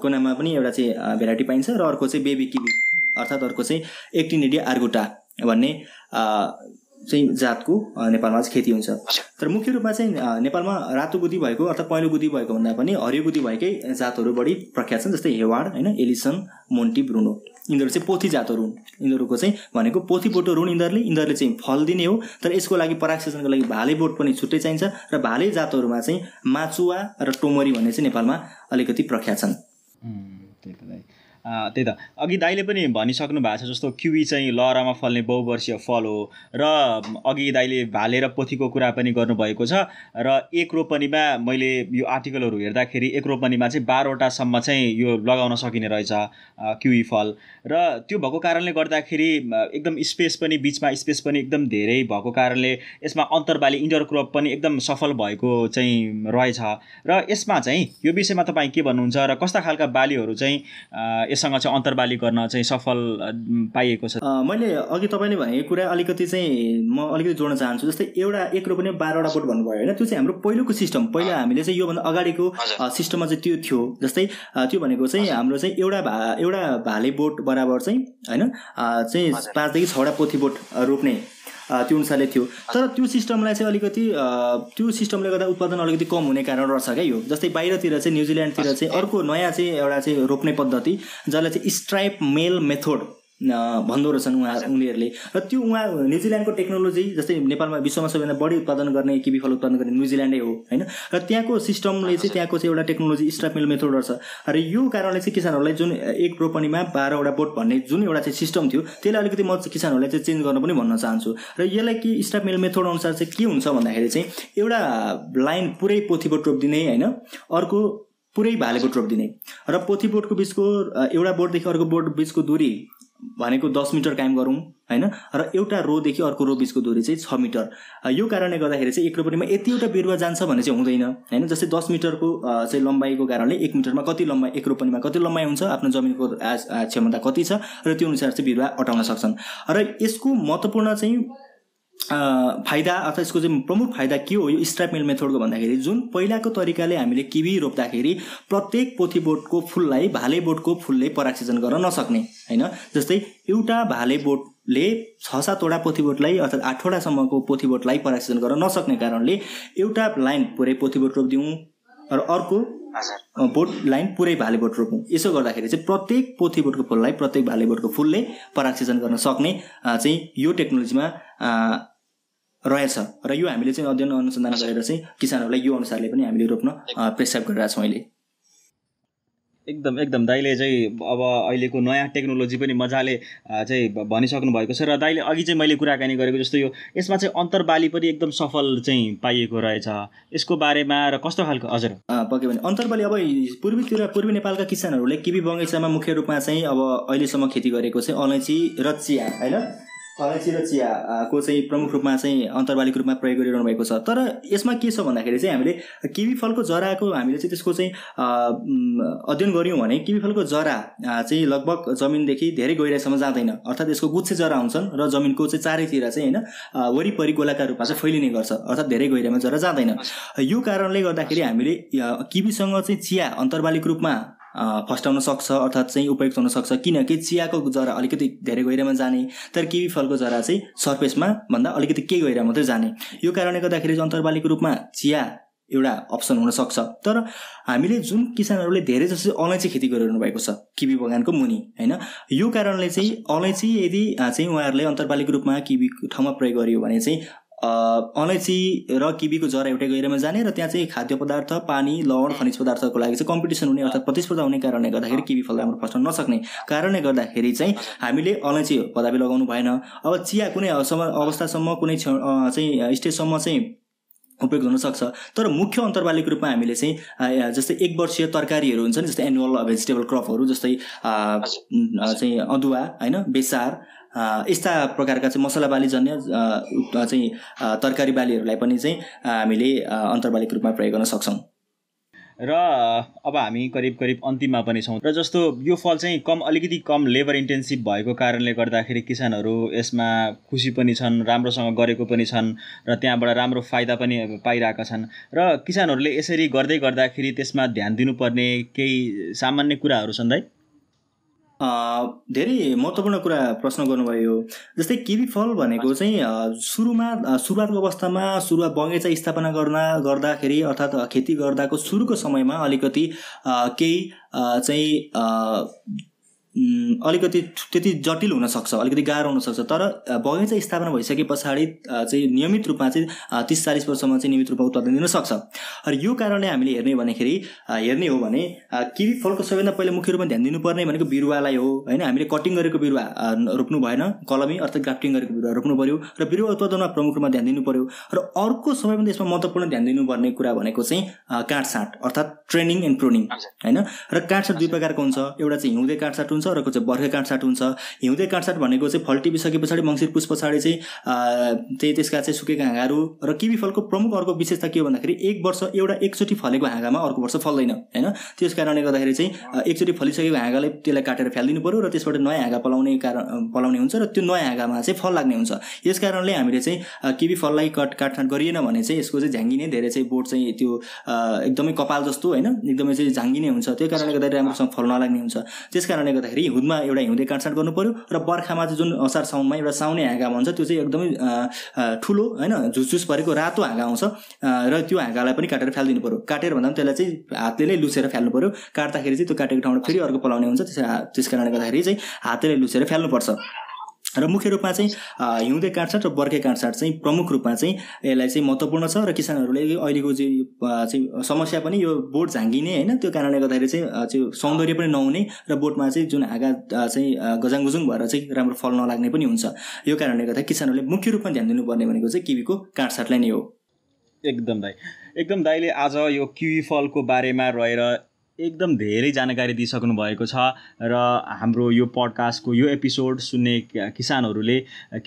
को नाममा पनि एउटा चाहिँ भेराइटी पाइन्छ र अर्को चाहिँ बेबी किवी अर्थात् अर्को चाहिँ एक्टिनिडिया आर्गुटा भन्ने चाहिँ जातको नेपालमा चाहिँ खेती हुन्छ तर मुख्य रूपमा चाहिँ नेपालमा रातो गुदी भएको अर्थात् पहिलो गुदी भएको भन्दा पनि हरियो गुदी भएकै जातहरू बढी प्रख्यात छन् जस्तै हेवाड होइन एलिसन मोन्टी ब्रुनो यिनीहरू चाहिँ पोथी जातहरू हुन् यिनीहरूको चाहिँ भनेको पोथी बोटहरू हुन् यिनीहरूले यिनीहरूले चाहिँ फल दिने हो तर यसको लागि पराक्षेषणको लागि भाले बोट पनि छुट्टै चाहिन्छ र भाले जातहरूमा चाहिँ माचुवा र टोमरी भन्ने चाहिँ नेपालमा अलिकति प्रख्यात छन् त्यही त अघि दाइले पनि भनिसक्नु भएको छ जस्तो क्युवी चाहिँ लहरामा फल्ने बहुवर्षीय फल हो र अघि दाइले भालेर पोथीको कुरा पनि गर्नुभएको छ र एक रोपनीमा मैले यो आर्टिकलहरू हेर्दाखेरि एक रोपनीमा चाहिँ बाह्रवटासम्म चाहिँ यो लगाउन सकिने रहेछ क्युवी फल र त्यो भएको कारणले गर्दाखेरि एकदम स्पेस पनि बिचमा स्पेस पनि एकदम धेरै भएको कारणले यसमा अन्तर बाली क्रप पनि एकदम सफल भएको चाहिँ रहेछ र यसमा चाहिँ यो विषयमा तपाईँ के भन्नुहुन्छ र कस्ता खालका बालीहरू चाहिँ यससँग चाहिँ अन्तर्वाली गर्न चाहिँ सफल पाइएको छ मैले अघि तपाईँले भनेको कुरा अलिकति चाहिँ म अलिकति जोड्न चाहन्छु जस्तै एउटा एक रोपले बाह्रवटा बोट भन्नुभयो होइन त्यो चाहिँ हाम्रो पहिलोको सिस्टम पहिला हामीले चाहिँ योभन्दा अगाडिको सिस्टममा चाहिँ त्यो थियो जस्तै त्यो भनेको चाहिँ हाम्रो चाहिँ एउटा भा एउटा भाले बोट बराबर चाहिँ होइन चाहिँ पाँचदेखि छवटा पोथी बोट रोप्ने त्यो अनुसारले थियो तर त्यो सिस्टमलाई चाहिँ अलिकति त्यो सिस्टमले गर्दा उत्पादन अलिकति कम हुने कारण रहेछ क्या यो जस्तै बाहिरतिर चाहिँ न्युजिल्यान्डतिर चाहिँ अर्को नयाँ चाहिँ एउटा चाहिँ रोप्ने पद्धति जसलाई चाहिँ स्ट्राइप मेल मेथोड भन्दो रहेछन् उहाँ उनीहरूले र त्यो उहाँ न्युजिल्यान्डको टेक्नोलोजी जस्तै नेपालमा विश्वमा सबैभन्दा बढी उत्पादन गर्ने किबी फल उत्पादन गर्ने न्युजिल्यान्डै हो होइन र त्यहाँको सिस्टमले चाहिँ त्यहाँको चाहिँ एउटा टेक्नोलोजी स्ट्राप मिल मेथड रहेछ र यो कारणले चाहिँ किसानहरूलाई जुन एक रोपनीमा बाह्रवटा बोट भन्ने जुन एउटा चाहिँ सिस्टम थियो त्यसलाई अलिकति म किसानहरूलाई चाहिँ चेन्ज गर्न पनि भन्न चाहन्छु र यसलाई कि स्ट्राप मिल मेथड अनुसार चाहिँ के हुन्छ भन्दाखेरि चाहिँ एउटा लाइन पुरै पोथीको टोप दिने होइन अर्को पुरै भालेको टोप दिने र पोथी बोटको बिचको एउटा बोटदेखि अर्को बोट बिचको दुरी भनेको दस मिटर कायम गरौँ होइन र एउटा रोदेखि अर्को रो बिचको दुरी चाहिँ छ मिटर यो कारणले गर्दाखेरि चाहिँ एक रोपनीमा यतिवटा बिरुवा जान्छ भने चाहिँ हुँदैन होइन जस्तै दस मिटरको चाहिँ लम्बाइको कारणले एक मिटरमा कति लम्बाइ एक रोपनीमा कति लम्बाइ हुन्छ आफ्नो जमिनको क्षमता कति छ र त्यो अनुसार चाहिँ बिरुवा अटाउन सक्छन् र यसको महत्त्वपूर्ण चाहिँ फाइदा अथवा यसको चाहिँ प्रमुख फाइदा के हो यो स्ट्राइप मिल मेथडको भन्दाखेरि जुन पहिलाको तरिकाले हामीले किबी रोप्दाखेरि प्रत्येक पोथी बोटको फुललाई भाले बोटको फुलले पराक्सिजन गर्न नसक्ने होइन जस्तै एउटा भाले बोटले छ सातवटा पोथी बोटलाई अर्थात् आठवटासम्मको पोथी बोटलाई पराक्सिजन गर्न नसक्ने कारणले एउटा लाइन पुरै पोथी बोट रोपिदिउँ र अर्को बोट लाइन पुरै भाले बोट रोपौँ यसो गर्दाखेरि चाहिँ प्रत्येक पोथी बोटको फुललाई प्रत्येक भाले बोटको फुलले पराक्सिजन गर्न सक्ने चाहिँ यो टेक्नोलोजीमा रहेछ र यो हामीले चाहिँ अध्ययन अनुसन्धान गरेर चाहिँ किसानहरूलाई यो अनुसारले पनि हामीले रोप्न प्रेसक्राइब गरिरहेको छौँ अहिले एकदम एकदम दाइले चाहिँ अब अहिलेको नयाँ टेक्नोलोजी पनि मजाले चाहिँ भनिसक्नु भएको छ र दाइले अघि चाहिँ मैले कुराकानी गरेको जस्तो यो यसमा चाहिँ अन्तरबाली पनि एकदम सफल चाहिँ पाइएको रहेछ यसको बारेमा र कस्तो खालको हजुर पक्यो भने अन्तरबाली अब पूर्वीतिर पूर्वी नेपालका किसानहरूले किबी बगैँचामा मुख्य रूपमा चाहिँ अब अहिलेसम्म खेती गरेको चाहिँ अलैँची र चिया होइन अलैँची र चियाको चाहिँ प्रमुख रूपमा चाहिँ अन्तर्वालिक रूपमा प्रयोग गरिरहनु भएको छ तर यसमा के छ भन्दाखेरि चाहिँ हामीले किवी फलको जराको हामीले चाहिँ त्यसको चाहिँ अध्ययन गऱ्यौँ भने किवी फलको जरा चाहिँ लगभग जमिनदेखि धेरै गहिराइसम्म जाँदैन अर्थात् यसको गुच्छे जरा हुन्छन् र जमिनको चाहिँ चारैतिर चाहिँ होइन वरिपरि गोलाका रूपमा चाहिँ फैलिने गर्छ अर्थात् धेरै गहिराइमा जरा जाँदैन यो कारणले गर्दाखेरि हामीले किवीसँग चाहिँ चिया अन्तर्वालिक रूपमा फस्टाउन सक्छ अर्थात् चाहिँ उपयुक्त हुनसक्छ किनकि चियाको जरा अलिकति धेरै गहिरामा जाने तर किवी फलको जरा चाहिँ सर्फेसमा भन्दा अलिकति केही गहिरा मात्रै जाने यो कारणले गर्दाखेरि अन्तर्बालीको रूपमा चिया एउटा अप्सन हुनसक्छ तर हामीले जुन किसानहरूले धेरै जस्तो अलैँची खेती गरिरहनु भएको छ किवी बगानको मुनि होइन यो कारणले चाहिँ अलैँची यदि चाहिँ उहाँहरूले अन्तर्पालिको रूपमा किवी ठाउँमा प्रयोग गरियो भने चाहिँ अलैँची र किबीको जरा एउटै गहिरोमा जाने र त्यहाँ चाहिँ खाद्य पदार्थ पानी लवण खनिज पदार्थको लागि चाहिँ कम्पिटिसन हुने अर्थात् प्रतिस्पर्धा हुने कारणले गर्दाखेरि किबी फल राम्रो फस्न नसक्ने कारणले गर्दाखेरि चाहिँ हामीले अलैँची कदापि लगाउनु भएन अब चिया कुनै अवस्थासम्म कुनै चाहिँ स्टेजसम्म चाहिँ उपयोग हुनसक्छ तर मुख्य अन्तर्वालीको रूपमा हामीले चाहिँ जस्तै एक वर्षीय तरकारीहरू नि जस्तै एनुअल भेजिटेबल क्रपहरू जस्तै चाहिँ अदुवा होइन बेसार यस्ता प्रकारका चाहिँ मसला बाली जन्य चाहिँ तरकारी बालीहरूलाई पनि चाहिँ हामीले अन्तर्बालिक रूपमा प्रयोग गर्न सक्छौँ र अब हामी करिब करिब अन्तिममा पनि छौँ र जस्तो यो फल चाहिँ कम अलिकति कम लेबर इन्टेन्सिभ भएको कारणले गर्दाखेरि किसानहरू यसमा खुसी पनि छन् राम्रोसँग गरेको पनि छन् र त्यहाँबाट राम्रो फाइदा पनि पाइरहेका छन् र किसानहरूले यसरी गर्दै गर्दाखेरि त्यसमा ध्यान दिनुपर्ने केही सामान्य कुराहरू छन् दाइ धेरै महत्त्वपूर्ण कुरा प्रश्न गर्नुभयो जस्तै किवी फल भनेको चाहिँ सुरुमा सुरुवातको अवस्थामा सुरुवात बगैँचा स्थापना गर्न गर्दाखेरि अर्थात् खेती गर्दाको सुरुको समयमा अलिकति केही चाहिँ अलिकति त्यति जटिल हुनसक्छ अलिकति गाह्रो हुनसक्छ तर बगैँचा स्थापना भइसके पछाडि चाहिँ नियमित रूपमा चाहिँ तिस चालिस वर्षमा चाहिँ नियमित रूपमा उत्पादन दिन सक्छ र यो कारणले हामीले हेर्ने भन्दाखेरि हेर्ने हो भने किवी फलको सबैभन्दा पहिला मुख्य रूपमा ध्यान दिनुपर्ने भनेको बिरुवालाई हो होइन हामीले कटिङ गरेको बिरुवा रोप्नु भएन कलमी अर्थात् ग्राफ्टिङ गरेको बिरुवा रोप्नु पऱ्यो र बिरुवा उत्पादनमा प्रमुख रूपमा ध्यान दिनु पऱ्यो र अर्को सबैभन्दा यसमा महत्त्वपूर्ण ध्यान दिनुपर्ने कुरा भनेको चाहिँ काँडसाँट अर्थात् ट्रेनिङ एन्ड प्रोनिङ होइन र काँडसाँट दुई प्रकारको हुन्छ एउटा चाहिँ हिउँदै काँडसाँट हुन्छ अर्को चाहिँ बर्खे काँडसाट हुन्छ हिउँदे काँडसाट भनेको चाहिँ फल टिपिसके पछाडि मङ्सिर पुस पछाडि चाहिँ त्यही त्यसका चाहिँ सुकेका हाँगाहरू र किवी फलको प्रमुख अर्को विशेषता के हो भन्दाखेरि एक वर्ष एउटा एकचोटि फलेको हाँगामा अर्को वर्ष फल्दैन होइन त्यस कारणले गर्दाखेरि चाहिँ एकचोटि फलिसकेको हाँगालाई त्यसलाई काटेर फ्यालिदिनु पऱ्यो र त्यसबाट नयाँ हाँगा पलाउने कारण पलाउने हुन्छ र त्यो नयाँ हाँगामा चाहिँ फल लाग्ने हुन्छ यस कारणले हामीले चाहिँ किवी फललाई कट काटछाँट गरिएन भने चाहिँ यसको चाहिँ झ्याङ्गिने धेरै चाहिँ बोट चाहिँ त्यो एकदमै कपाल जस्तो होइन एकदमै चाहिँ झाङ्गिने हुन्छ त्यो कारणले गर्दाखेरि राम्रोसँग फल नलाग्ने हुन्छ त्यस कारणले गर्दाखेरि गर्दाखेरि हिउँदमा एउटा हिउँदे काटसाट गर्नु पऱ्यो र बर्खामा चाहिँ जुन असार साउनमा एउटा साउने हाँगा भन्छ त्यो चाहिँ एकदमै ठुलो होइन झुसझुस परेको रातो हाँगा आउँछ र त्यो हाँगालाई पनि काटेर फालिदिनु पऱ्यो काटेर भन्दा पनि त्यसलाई चाहिँ हातले नै लुसेर फाल्नु पऱ्यो काट्दाखेरि चाहिँ त्यो काटेको ठाउँमा फेरि अर्को पलाउने हुन्छ त्यस त्यस कारणले गर्दाखेरि चाहिँ हातले लुसेर फाल्नुपर्छ र मुख्य रूपमा चाहिँ हिउँदे काँडसाट र बर्खे काँडसाट चाहिँ प्रमुख रूपमा चाहिँ यसलाई चाहिँ महत्त्वपूर्ण छ र किसानहरूले अहिलेको चाहिँ समस्या पनि यो बोट झाँगिने होइन त्यो कारणले गर्दाखेरि चाहिँ त्यो सौन्दर्य पनि नहुने र बोटमा चाहिँ जुन आगा चाहिँ गजाङगुजुङ भएर चाहिँ राम्रो फल नलाग्ने पनि हुन्छ यो कारणले गर्दा किसानहरूले मुख्य रूपमा ध्यान दिनुपर्ने भनेको चाहिँ किवीको काँडसाटलाई नै हो एकदम दाई एकदम दाईले आज यो किवी फलको बारेमा रहेर एकदम धेरै जानकारी दिइसक्नु भएको छ र हाम्रो यो पडकास्टको यो एपिसोड सुन्ने किसानहरूले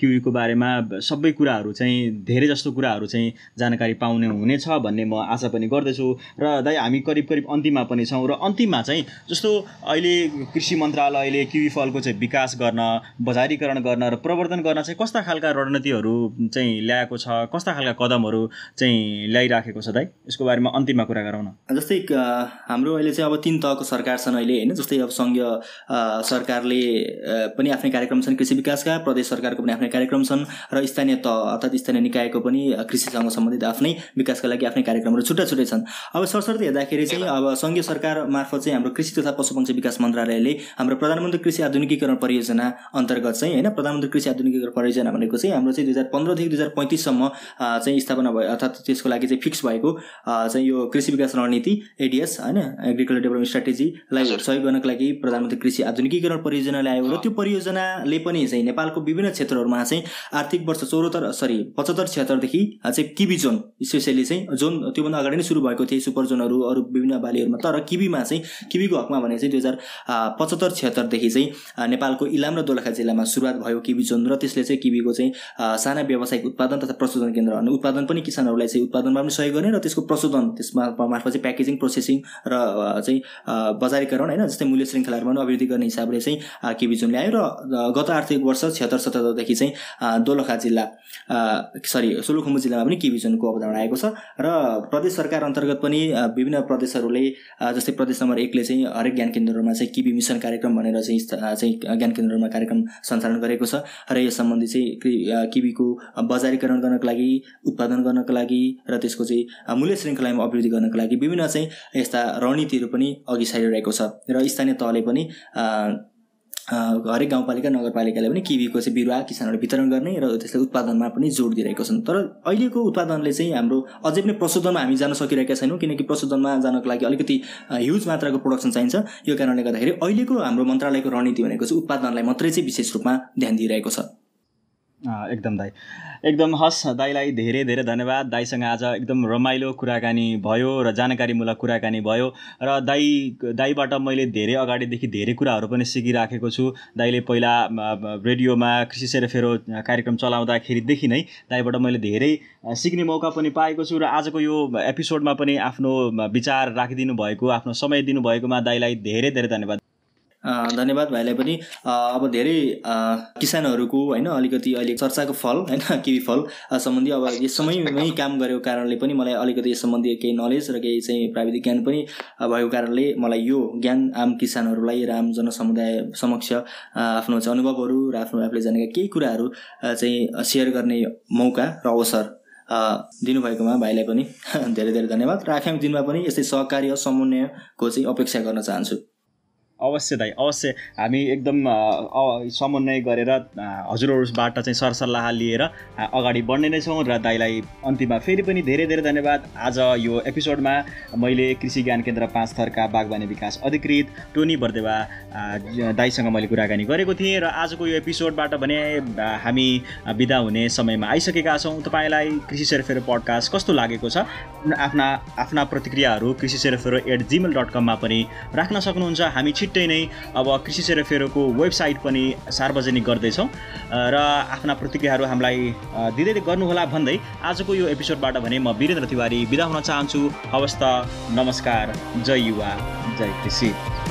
किवीको बारेमा सबै कुराहरू चाहिँ धेरै जस्तो कुराहरू चाहिँ जानकारी पाउने हुनेछ भन्ने म आशा पनि गर्दछु र दाइ हामी करिब करिब अन्तिममा पनि छौँ र अन्तिममा चाहिँ जस्तो अहिले कृषि मन्त्रालयले क्युवी फलको चाहिँ विकास गर्न बजारीकरण गर्न र प्रवर्धन गर्न चाहिँ कस्ता खालका रणनीतिहरू चाहिँ ल्याएको छ कस्ता खालका कदमहरू चाहिँ ल्याइराखेको छ दाइ यसको बारेमा अन्तिममा कुरा गरौँ न जस्तै हाम्रो अहिले चाहिँ जस्तै अब तिन तहको सरकार छन् अहिले होइन जस्तै अब सङ्घीय सरकारले पनि आफ्नै कार्यक्रम छन् कृषि विकासका प्रदेश सरकारको पनि आफ्नै कार्यक्रम छन् र स्थानीय तह अर्थात् स्थानीय निकायको पनि कृषिसँग सम्बन्धित आफ्नै विकासका लागि आफ्नै कार्यक्रमहरू छुट्टा छुट्टै छन् अब सरस्वती हेर्दाखेरि चाहिँ अब सङ्घीय सरकार मार्फत चाहिँ हाम्रो कृषि तथा पशुपक्षी विकास मन्त्रालयले हाम्रो प्रधानमन्त्री कृषि आधुनिकीकरण परियोजना अन्तर्गत चाहिँ होइन प्रधानमन्त्री कृषि आधुनिकीकरण परियोजना भनेको चाहिँ हाम्रो चाहिँ दुई हजार पन्ध्रदेखि दुई हजार पैँतिससम्म चाहिँ स्थापना भयो अर्थात् त्यसको लागि चाहिँ फिक्स भएको चाहिँ यो कृषि विकास रणनीति एडिएस होइन एग्रिकल्चर सर्कुलर डेभलपमेन्ट स्ट्राटेजीलाई सहयोग गर्नको लागि प्रधानमन्त्री कृषि आधुनिकीकरण परियोजना ल्यायो र त्यो परियोजनाले पनि चाहिँ नेपालको विभिन्न क्षेत्रहरूमा चाहिँ आर्थिक वर्ष चौहत्तर सरी पचहत्तर छिहत्तरदेखि चाहिँ किबी जोन स्पेसली चाहिँ जोन त्योभन्दा अगाडि नै सुरु भएको थिए सुपर जोनहरू अरू विभिन्न बालीहरूमा तर किबीमा चाहिँ किबीको हकमा भने चाहिँ दुई हजार पचहत्तर छिहत्तरदेखि चाहिँ नेपालको इलाम र दोलखा जिल्लामा सुरुवात भयो किबी जोन र त्यसले चाहिँ किबीको चाहिँ साना व्यावसायिक उत्पादन तथा प्रशोधन केन्द्र अनि उत्पादन पनि किसानहरूलाई चाहिँ उत्पादनमा पनि सहयोग गर्ने र त्यसको प्रशोधन त्यसमा मार्फत चाहिँ प्याकेजिङ प्रोसेसिङ र चाहिँ बजारीकरण होइन जस्तै मूल्य श्रृङ्खलाहरूमा अभिवृद्धि गर्ने हिसाबले चाहिँ केपी जोनले ल्यायो र गत आर्थिक वर्ष छिहत्तर सतहत्तरदेखि चाहिँ दोलखा जिल्ला सरी सोलुखुम्बु जिल्लामा पनि केपी जोनको अवधारणा आएको छ र प्रदेश सरकार अन्तर्गत पनि विभिन्न प्रदेशहरूले जस्तै प्रदेश नम्बर एकले चाहिँ हरेक ज्ञान केन्द्रहरूमा चाहिँ किबी मिसन कार्यक्रम भनेर चाहिँ चाहिँ ज्ञान केन्द्रहरूमा कार्यक्रम सञ्चालन गरेको छ र यस सम्बन्धी चाहिँ किबीको बजारीकरण गर्नको लागि उत्पादन गर्नको लागि र त्यसको चाहिँ मूल्य श्रृङ्खलामा अभिवृद्धि गर्नको लागि विभिन्न चाहिँ यस्ता रणनीति पनि अघि सारिरहेको छ र स्थानीय तहले पनि हरेक गाउँपालिका नगरपालिकाले पनि किवीको चाहिँ बिरुवा किसानहरू वितरण गर्ने र त्यसले उत्पादनमा पनि जोड दिइरहेको छन् तर अहिलेको उत्पादनले चाहिँ हाम्रो अझै पनि प्रशोधनमा हामी जान सकिरहेका छैनौँ किनकि प्रशोधनमा जानको लागि अलिकति ह्युज मात्राको प्रोडक्सन चाहिन्छ यो कारणले गर्दाखेरि अहिलेको हाम्रो मन्त्रालयको रणनीति भनेको चाहिँ उत्पादनलाई मात्रै चाहिँ विशेष रूपमा ध्यान दिइरहेको छ एकदम दाई एकदम हस् दाईलाई धेरै धेरै धन्यवाद दाईसँग आज एकदम रमाइलो कुराकानी भयो र जानकारीमूलक कुराकानी भयो र दाई दाईबाट मैले धेरै अगाडिदेखि धेरै कुराहरू पनि सिकिराखेको छु दाईले पहिला रेडियोमा कृषि सेरफेरो कार्यक्रम चलाउँदाखेरिदेखि नै दाईबाट मैले धेरै सिक्ने मौका पनि पाएको छु र आजको यो एपिसोडमा पनि आफ्नो विचार राखिदिनु भएको आफ्नो समय दिनुभएकोमा दाईलाई धेरै धेरै धन्यवाद धन्यवाद भाइलाई पनि अब धेरै किसानहरूको होइन अलिकति अहिले चर्चाको फल होइन किवी फल सम्बन्धी अब यस समयमै काम गरेको कारणले पनि मलाई अलिकति यस सम्बन्धी केही नलेज र केही चाहिँ प्राविधिक ज्ञान पनि भएको कारणले मलाई यो ज्ञान आम किसानहरूलाई र आम जनसमुदाय समक्ष आफ्नो चाहिँ अनुभवहरू र आफ्नो आफूले जानेका केही कुराहरू चाहिँ सेयर गर्ने मौका र अवसर दिनुभएकोमा भाइलाई पनि धेरै धेरै धन्यवाद र आगामी दिनमा पनि यस्तै सहकार्य समन्वयको चाहिँ अपेक्षा गर्न चाहन्छु अवश्य दाइ अवश्य हामी एकदम समन्वय गरेर हजुरहरूबाट चाहिँ सरसल्लाह लिएर अगाडि बढ्ने नै छौँ र दाईलाई अन्तिममा फेरि पनि धेरै धेरै धन्यवाद आज यो एपिसोडमा मैले कृषि ज्ञान केन्द्र पाँच थरका बागवानी विकास अधिकृत टोनी बर्देवा दाईसँग मैले कुराकानी गरेको थिएँ र आजको यो एपिसोडबाट भने हामी बिदा हुने समयमा आइसकेका छौँ तपाईँलाई कृषि सेरफेरो पडकास्ट कस्तो लागेको छ आफ्ना आफ्ना प्रतिक्रियाहरू कृषि सेरफेरो एट जिमेल डट कममा पनि राख्न सक्नुहुन्छ हामी छिट छिट्टै नै अब कृषि सेरोफेरोको वेबसाइट पनि सार्वजनिक गर्दैछौँ र आफ्ना प्रतिक्रियाहरू हामीलाई धेरै गर्नुहोला भन्दै आजको यो एपिसोडबाट भने म वीरेन्द्र तिवारी बिदा हुन चाहन्छु हवस् त नमस्कार जय युवा जय कृषि